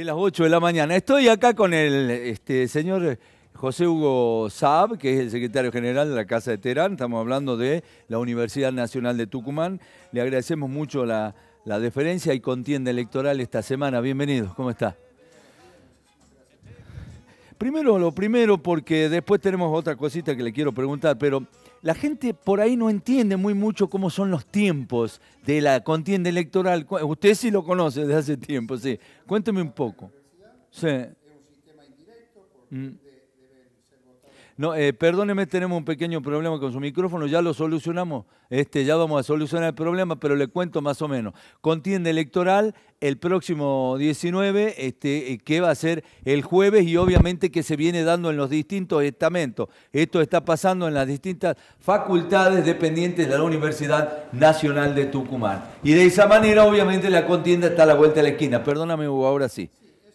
de las 8 de la mañana. Estoy acá con el este, señor José Hugo Saab, que es el secretario general de la Casa de Terán. Estamos hablando de la Universidad Nacional de Tucumán. Le agradecemos mucho la, la deferencia y contienda electoral esta semana. Bienvenidos, ¿cómo está? Primero, lo primero, porque después tenemos otra cosita que le quiero preguntar, pero la gente por ahí no entiende muy mucho cómo son los tiempos de la contienda electoral. Usted sí lo conoce desde hace tiempo, sí. Cuénteme un poco. Sí. Es un sistema indirecto. No, eh, perdóneme, tenemos un pequeño problema con su micrófono, ya lo solucionamos, este, ya vamos a solucionar el problema, pero le cuento más o menos. Contienda electoral el próximo 19, este, eh, que va a ser el jueves y obviamente que se viene dando en los distintos estamentos. Esto está pasando en las distintas facultades dependientes de la Universidad Nacional de Tucumán. Y de esa manera, obviamente, la contienda está a la vuelta de la esquina. Perdóname, Hugo, ahora sí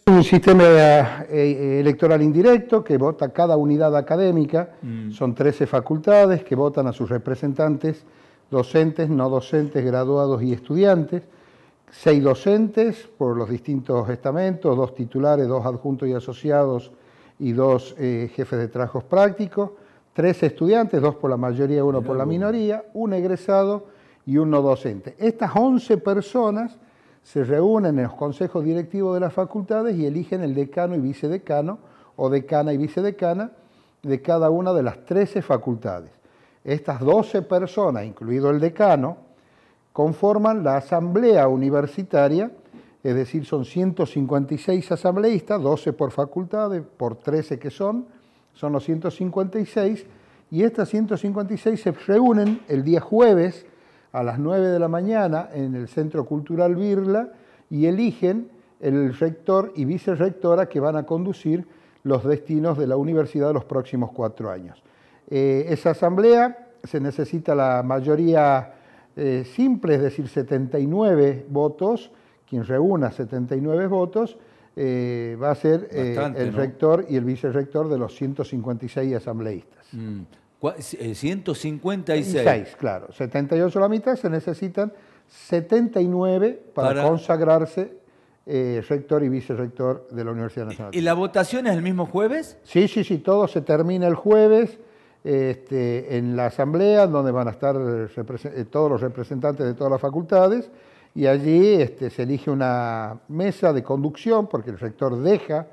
un sistema eh, electoral indirecto que vota cada unidad académica, mm. son 13 facultades que votan a sus representantes, docentes, no docentes, graduados y estudiantes, seis docentes por los distintos estamentos, dos titulares, dos adjuntos y asociados y dos eh, jefes de trabajos prácticos, tres estudiantes, dos por la mayoría, uno por la minoría, un egresado y un no docente. Estas 11 personas se reúnen en los consejos directivos de las facultades y eligen el decano y vicedecano o decana y vicedecana de cada una de las 13 facultades. Estas 12 personas, incluido el decano, conforman la asamblea universitaria, es decir, son 156 asambleístas, 12 por facultades, por 13 que son, son los 156, y estas 156 se reúnen el día jueves a las 9 de la mañana en el Centro Cultural Birla y eligen el rector y vicerectora que van a conducir los destinos de la universidad los próximos cuatro años. Eh, esa asamblea se necesita la mayoría eh, simple, es decir, 79 votos, quien reúna 79 votos, eh, va a ser el rector y el vicerector de los 156 asambleístas. Mm. 156. Eh, claro. 78 la mitad, se necesitan 79 para, consagrarse eh, rector y vicerrector de la Universidad Nacional. ¿Y la votación es el mismo jueves? Sí, sí, sí, todo se termina el jueves este, en la asamblea, donde van a estar eh, todos los representantes de todas las facultades, y allí este, se elige una mesa de conducción, porque el rector deja,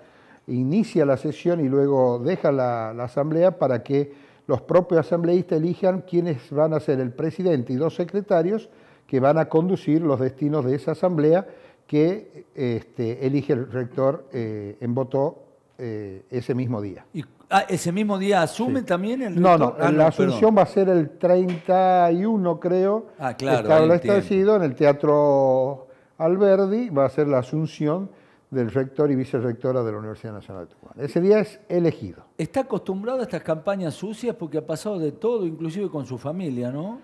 inicia la sesión y luego deja la asamblea para que los propios asambleístas elijan quiénes van a ser el presidente y dos secretarios que van a conducir los destinos de esa asamblea que este, elige el rector eh, en voto eh, ese mismo día. ¿Y ah, ese mismo día asume también el rector? No, no, ah, la asunción va a ser el 31, creo. Ah, claro. Está establecido en el Teatro Alberdi, va a ser la asunción del rector y vicerectora de la Universidad Nacional de Tucumán. Ese día es elegido. Está acostumbrado a estas campañas sucias porque ha pasado de todo, inclusive con su familia, ¿no?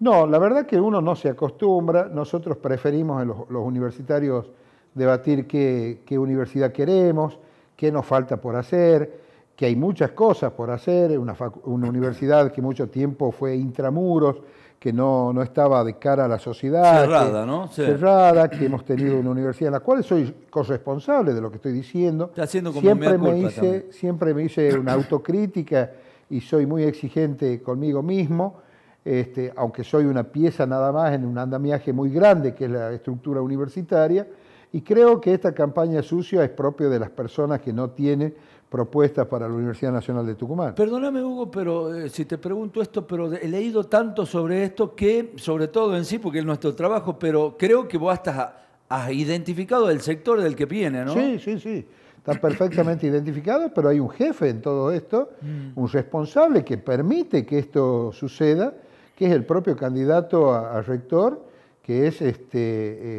No, la verdad que uno no se acostumbra. Nosotros preferimos en los, universitarios debatir qué, universidad queremos, qué nos falta por hacer, que hay muchas cosas por hacer, una universidad que mucho tiempo fue intramuros, que no, estaba de cara a la sociedad. Cerrada, que, ¿no? Cerrada, que hemos tenido una universidad en la cual soy corresponsable de lo que estoy diciendo. haciendo siempre, me hice, siempre me hice una autocrítica y soy muy exigente conmigo mismo. Este, aunque soy una pieza nada más en un andamiaje muy grande que es la estructura universitaria, y creo que esta campaña sucia es propia de las personas que no tienen propuestas para la Universidad Nacional de Tucumán. Perdóname, Hugo, pero eh, si te pregunto esto, pero he leído tanto sobre esto que, sobre todo en sí, porque es nuestro trabajo, pero creo que vos estás, has identificado el sector del que viene, ¿no? Sí, sí, sí. Está perfectamente identificado, pero hay un jefe en todo esto, mm. un responsable que permite que esto suceda, que es el propio candidato a, rector, que es este,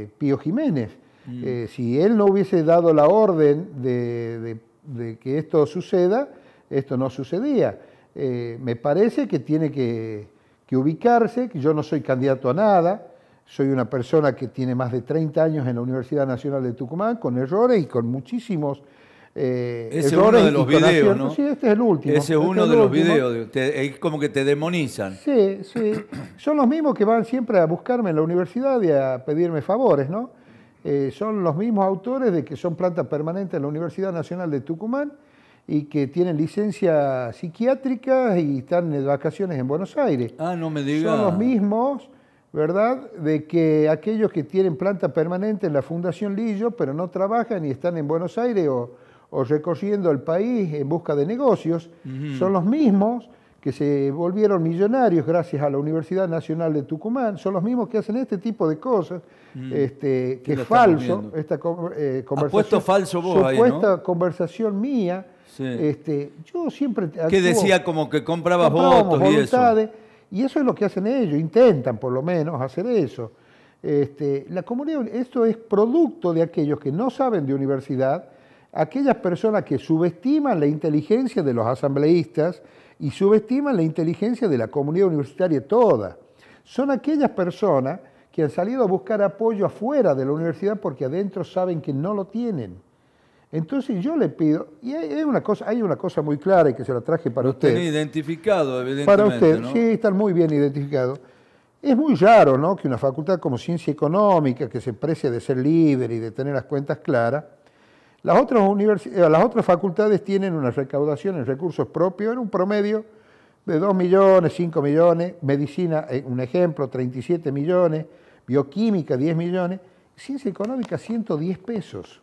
eh, Pío Jiménez. Mm. Eh, si él no hubiese dado la orden de de que esto suceda, esto no sucedía. Eh, me parece que tiene que, ubicarse, que yo no soy candidato a nada, soy una persona que tiene más de 30 años en la Universidad Nacional de Tucumán, con errores y con muchísimos eh, Ese es uno de los videos, ¿no? Sí, este es el último. Ese este es uno de los videos, es como que te demonizan. Sí, sí. Son los mismos que van siempre a buscarme en la universidad y a pedirme favores, ¿no? Eh, son los mismos autores de que son plantas permanentes en la Universidad Nacional de Tucumán y que tienen licencia psiquiátrica y están en vacaciones en Buenos Aires. Ah, no me digas. Son los mismos, ¿verdad?, de que aquellos que tienen planta permanente en la Fundación Lillo, pero no trabajan y están en Buenos Aires o, recorriendo el país en busca de negocios, son los mismos que se volvieron millonarios gracias a la Universidad Nacional de Tucumán, son los mismos que hacen este tipo de cosas, mm. este, que es falso, esta eh, conversación. falso vos ahí, conversación mía. Este, yo siempre. Que decía como que compraba votos y eso. Y eso es lo que hacen ellos, intentan por lo menos hacer eso. Este, la comunidad, esto es producto de aquellos que no saben de universidad, aquellas personas que subestiman la inteligencia de los asambleístas y subestiman la inteligencia de la comunidad universitaria toda. Son aquellas personas que han salido a buscar apoyo afuera de la universidad porque adentro saben que no lo tienen. Entonces yo le pido, y hay una cosa, hay una cosa muy clara y que se la traje para usted. bien identificado, evidentemente. Para usted, sí, están muy bien identificados. Es muy raro ¿no? que una facultad como ciencia económica, que se precie de ser libre y de tener las cuentas claras, las otras, eh, las otras facultades tienen una recaudación en recursos propios en un promedio de 2 millones, 5 millones, medicina, eh, un ejemplo, 37 millones, bioquímica 10 millones, ciencia económica 110 pesos.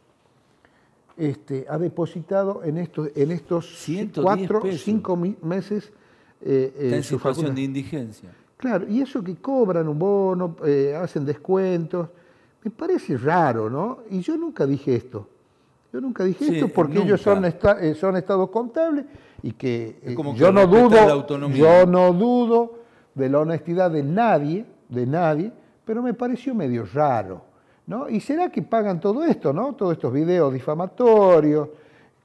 Este, ha depositado en estos, en estos cuatro, meses eh, en, su de indigencia. Claro, y eso que cobran un bono, hacen descuentos, me parece raro, ¿no? Y yo nunca dije esto. Yo nunca dije esto porque ellos son, eh, son estados contables y eh, que, yo, no dudo, yo no dudo de la honestidad de nadie, de nadie, pero me pareció medio raro. ¿no? ¿Y será que pagan todo esto, no? todos estos videos difamatorios,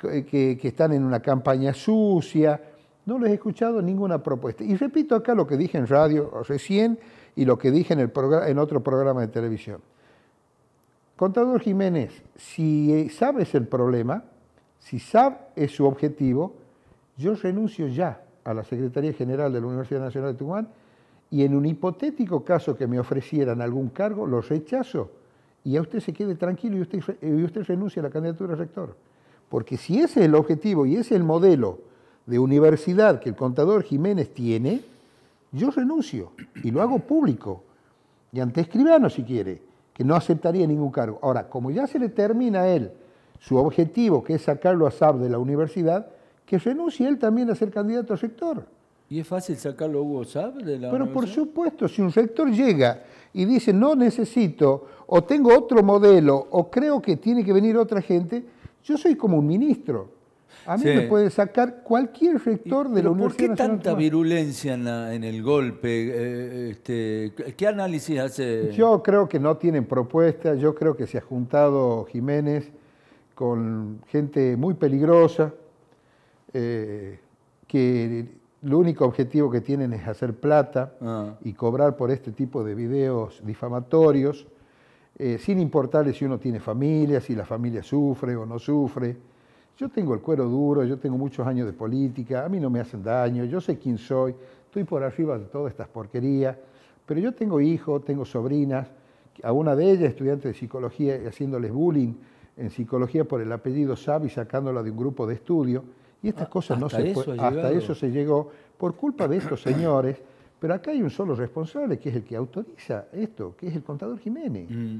eh, que, están en una campaña sucia? No les he escuchado ninguna propuesta. Y repito acá lo que dije en radio recién y lo que dije en, el en otro programa de televisión. Contador Jiménez, si eh, sabes el problema, si SAB es su objetivo, yo renuncio ya a la Secretaría General de la Universidad Nacional de Tucumán y en un hipotético caso que me ofrecieran algún cargo, lo rechazo y a usted se quede tranquilo y usted, y usted renuncia a la candidatura a rector. Porque si ese es el objetivo y ese es el modelo de universidad que el contador Jiménez tiene, yo renuncio y lo hago público. Y ante escribano si quiere no aceptaría ningún cargo. Ahora, como ya se le termina a él su objetivo, que es sacarlo a Saab de la universidad, que renuncie él también a ser candidato a sector. ¿Y es fácil sacarlo a Hugo Saab de la universidad? Pero por supuesto, si un rector llega y dice no necesito, o tengo otro modelo, o creo que tiene que venir otra gente, yo soy como un ministro. A mí me puede sacar cualquier rector de la Universidad ¿Por qué tanta virulencia en, el golpe? Eh, este, ¿Qué análisis hace? Yo creo que no tienen propuestas, yo creo que se ha juntado Jiménez con gente muy peligrosa, eh, que el único objetivo que tienen es hacer plata ah. y cobrar por este tipo de videos difamatorios, eh, sin importarle si uno tiene familia, si la familia sufre o no sufre yo tengo el cuero duro, yo tengo muchos años de política, a mí no me hacen daño, yo sé quién soy, estoy por arriba de todas estas porquerías, pero yo tengo hijos, tengo sobrinas, a una de ellas estudiante de psicología y haciéndoles bullying en psicología por el apellido Sabi, sacándola de un grupo de estudio, y estas ah, cosas no se hasta eso se llegó por culpa de estos señores, pero acá hay un solo responsable, que es el que autoriza esto, que es el contador Jiménez. Mm.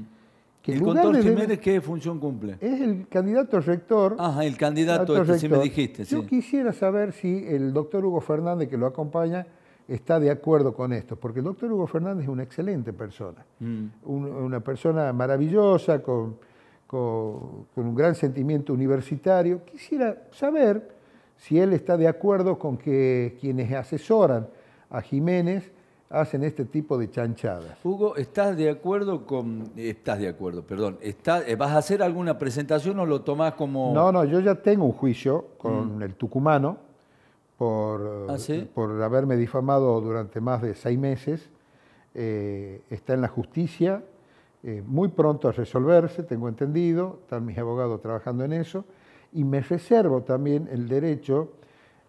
¿El doctor Jiménez qué función cumple? Es el candidato rector. Ajá, ah, el candidato, al rector. Este, sí me dijiste. Yo quisiera saber si el doctor Hugo Fernández, que lo acompaña, está de acuerdo con esto, porque el doctor Hugo Fernández es una excelente persona, mm. una persona maravillosa, con, con, un gran sentimiento universitario. Quisiera saber si él está de acuerdo con que quienes asesoran a Jiménez hacen este tipo de chanchadas. Hugo, ¿estás de acuerdo con... Estás de acuerdo, perdón. Eh, ¿Vas a hacer alguna presentación o lo tomás como...? No, no, yo ya tengo un juicio con mm. el tucumano por, ah, por haberme difamado durante más de seis meses. Eh, está en la justicia, eh, muy pronto a resolverse, tengo entendido, están mis abogados trabajando en eso, y me reservo también el derecho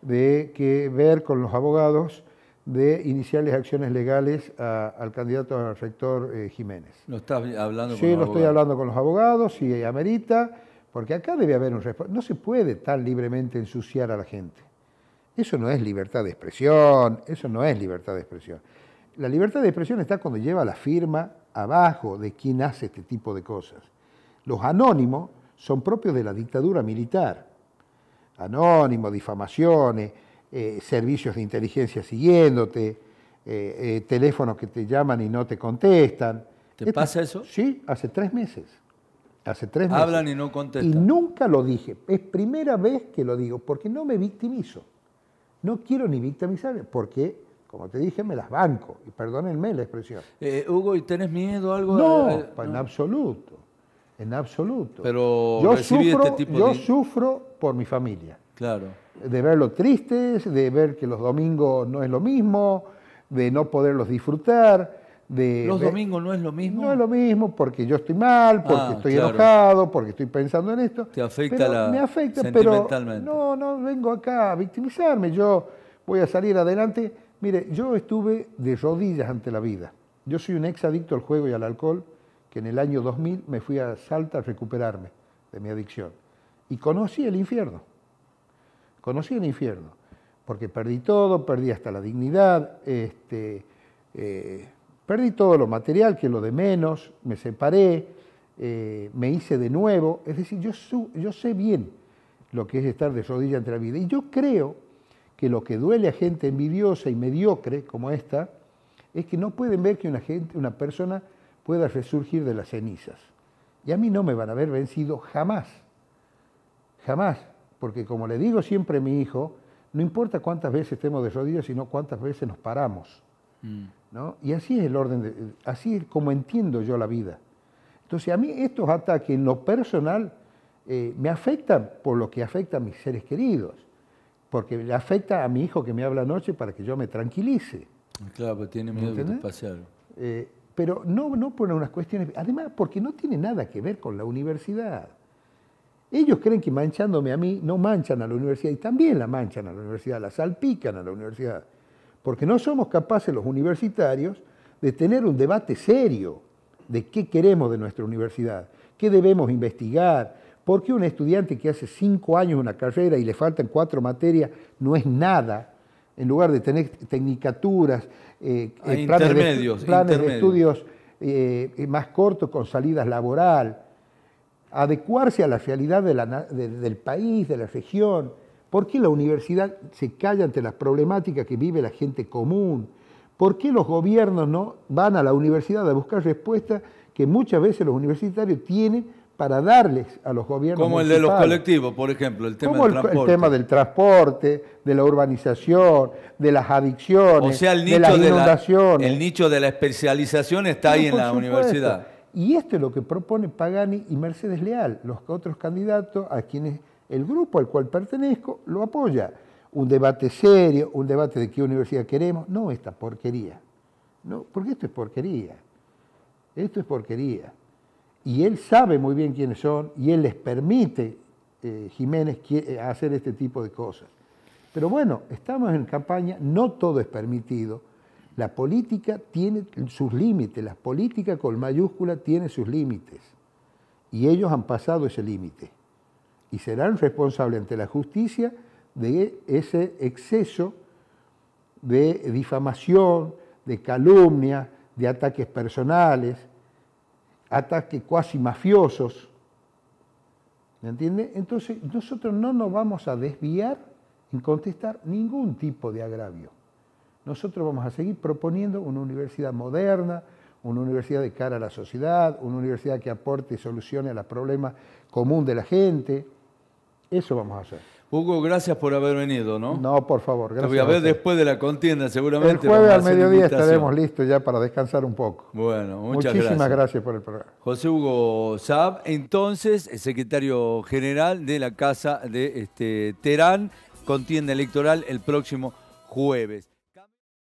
de que ver con los abogados de iniciarles acciones legales al candidato al rector eh, Jiménez. ¿Lo está hablando con los Sí, lo estoy hablando con los abogados, y amerita, porque acá debe haber un No se puede tan libremente ensuciar a la gente. Eso no es libertad de expresión, eso no es libertad de expresión. La libertad de expresión está cuando lleva la firma abajo de quien hace este tipo de cosas. Los anónimos son propios de la dictadura militar. Anónimos, difamaciones, eh, servicios de inteligencia siguiéndote, eh, eh, teléfonos que te llaman y no te contestan. ¿Te pasa eso? Sí, hace tres meses. Hace tres meses. Hablan y no contestan. Y nunca lo dije. Es primera vez que lo digo porque no me victimizo. No quiero ni victimizarme porque, como te dije, me las banco. Y perdónenme la expresión. Hugo, ¿y tenés miedo o algo? No, en absoluto. En absoluto. Pero yo, este yo sufro por mi familia. Claro. De verlos tristes, de ver que los domingos no es lo mismo, de no poderlos disfrutar. De ¿Los domingos no es lo mismo? No es lo mismo porque yo estoy mal, ah, porque estoy enojado, porque estoy pensando en esto. Te afecta pero Me afecta, pero no, no vengo acá a victimizarme. Yo voy a salir adelante. Mire, yo estuve de rodillas ante la vida. Yo soy un ex adicto al juego y al alcohol que en el año 2000 me fui a Salta a recuperarme de mi adicción. Y conocí el infierno. Conocí el infierno, porque perdí todo, perdí hasta la dignidad, este, eh, perdí todo lo material, que lo de menos, me separé, eh, me hice de nuevo. Es decir, yo, yo sé bien lo que es estar de rodilla entre la vida. Y yo creo que lo que duele a gente envidiosa y mediocre como esta es que no pueden ver que una, gente, una persona pueda resurgir de las cenizas. Y a mí no me van a haber vencido jamás, jamás porque como le digo siempre a mi hijo, no importa cuántas veces estemos de rodillas, sino cuántas veces nos paramos. Mm. ¿no? Y así es el orden, de, así es como entiendo yo la vida. Entonces a mí estos ataques en lo personal eh, me afectan por lo que afecta a mis seres queridos, porque le afecta a mi hijo que me habla anoche para que yo me tranquilice. Claro, porque tiene miedo de pasear. Eh, pero no, no por unas cuestiones, además porque no tiene nada que ver con la universidad. Ellos creen que manchándome a mí no manchan a la universidad y también la manchan a la universidad, la salpican a la universidad, porque no somos capaces los universitarios de tener un debate serio de qué queremos de nuestra universidad, qué debemos investigar, por qué un estudiante que hace cinco años una carrera y le faltan cuatro materias no es nada en lugar de tener tecnicaturas, eh, eh, ah, planes, de, estudios eh, más cortos con salidas laborales, adecuarse a la realidad del país, de la región. ¿Por qué la universidad se calla ante las problemáticas que vive la gente común? ¿Por qué los gobiernos no van a la universidad a buscar respuestas que muchas veces los universitarios tienen para darles a los gobiernos? Como el de los colectivos, por ejemplo, el tema del transporte. El tema del transporte, de la urbanización, de las adicciones, de la inundaciones. el nicho de la especialización está ahí en la universidad. Y esto es lo que propone Pagani y Mercedes Leal, los otros candidatos a quienes el grupo al cual pertenezco lo apoya. Un debate serio, un debate de qué universidad queremos, no esta porquería. No, porque esto es porquería. Esto es porquería. Y él sabe muy bien quiénes son y él les permite, eh, Jiménez, eh, hacer este tipo de cosas. Pero bueno, estamos en campaña, no todo es permitido la política tiene sus límites, la política con mayúscula tiene sus límites. Y ellos han pasado ese límite. Y serán responsables ante la justicia de ese exceso de difamación, de calumnia, de ataques personales, ataques cuasi mafiosos. ¿Me entiende? Entonces nosotros no nos vamos a desviar en contestar ningún tipo de agravio. Nosotros vamos a seguir proponiendo una universidad moderna, una universidad de cara a la sociedad, una universidad que aporte soluciones a los problemas comunes de la gente. Eso vamos a hacer. Hugo, gracias por haber venido, ¿no? No, por favor, gracias. Te voy a ver después de la contienda, seguramente. El jueves al mediodía estaremos listos ya para descansar un poco. Bueno, muchas Muchísimas gracias. por el programa. José Hugo Saab, entonces, el secretario general de la Casa de este, Terán, contienda electoral el próximo jueves.